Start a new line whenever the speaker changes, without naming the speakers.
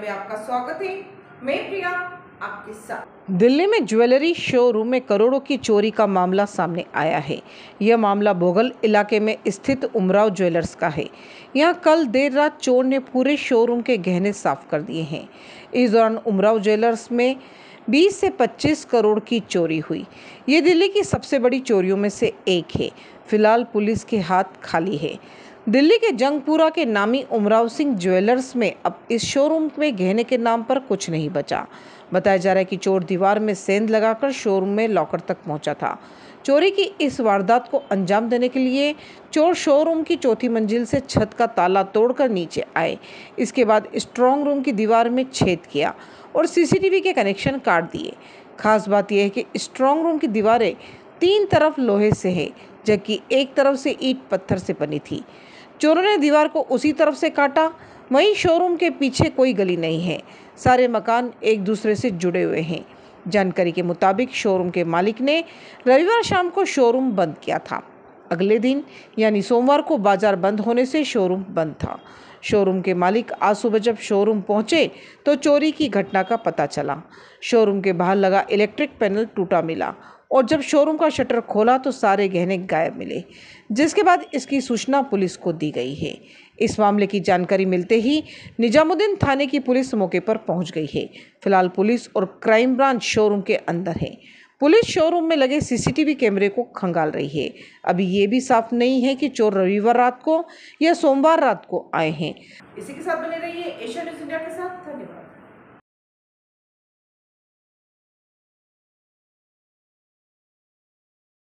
में आपका स्वागत है मैं प्रिया आपके साथ दिल्ली में ज्वेलरी शोरूम में करोड़ों की चोरी का मामला सामने आया है यह मामला बोगल इलाके में स्थित उमराव ज्वेलर्स का है यहाँ कल देर रात चोर ने पूरे शोरूम के गहने साफ कर दिए हैं इस दौरान उमराव ज्वेलर्स में 20 से 25 करोड़ की चोरी हुई ये दिल्ली की सबसे बड़ी चोरियों में से एक है फिलहाल पुलिस के हाथ खाली है दिल्ली के जंगपुरा के नामी उमराव सिंह ज्वेलर्स में अब इस शोरूम में गहने के नाम पर कुछ नहीं बचा बताया जा रहा है कि चोर दीवार में सेंध लगाकर शोरूम में लॉकर तक पहुंचा था चोरी की इस वारदात को अंजाम देने के लिए चोर शोरूम की चौथी मंजिल से छत का ताला तोड़कर नीचे आए इसके बाद स्ट्रॉन्ग रूम की दीवार में छेद किया और सीसीटीवी के कनेक्शन काट दिए खास बात यह है कि स्ट्रॉन्ग रूम की दीवारें तीन तरफ लोहे से है जबकि एक तरफ से ईट पत्थर से बनी थी चोरों ने दीवार को उसी तरफ से काटा वहीं शोरूम के पीछे कोई गली नहीं है सारे मकान एक दूसरे से जुड़े हुए हैं जानकारी के मुताबिक शोरूम के मालिक ने रविवार शाम को शोरूम बंद किया था अगले दिन यानी सोमवार को बाजार बंद होने से शोरूम बंद था शोरूम के मालिक आज सुबह जब शोरूम पहुंचे तो चोरी की घटना का पता चला शोरूम के बाहर लगा इलेक्ट्रिक पैनल टूटा मिला और जब शोरूम का शटर खोला तो सारे गहने गायब मिले जिसके बाद इसकी सूचना पुलिस को दी गई है इस मामले की जानकारी मिलते ही निजामुद्दीन थाने की पुलिस मौके पर पहुंच गई है फिलहाल पुलिस और क्राइम ब्रांच शोरूम के अंदर है पुलिस शोरूम में लगे सीसीटीवी कैमरे को खंगाल रही है अभी ये भी साफ नहीं है कि चोर रविवार रात को या सोमवार रात को आए हैं इसी के साथ बने रहिए एशिया न्यूज इंडिया के साथ धन्यवाद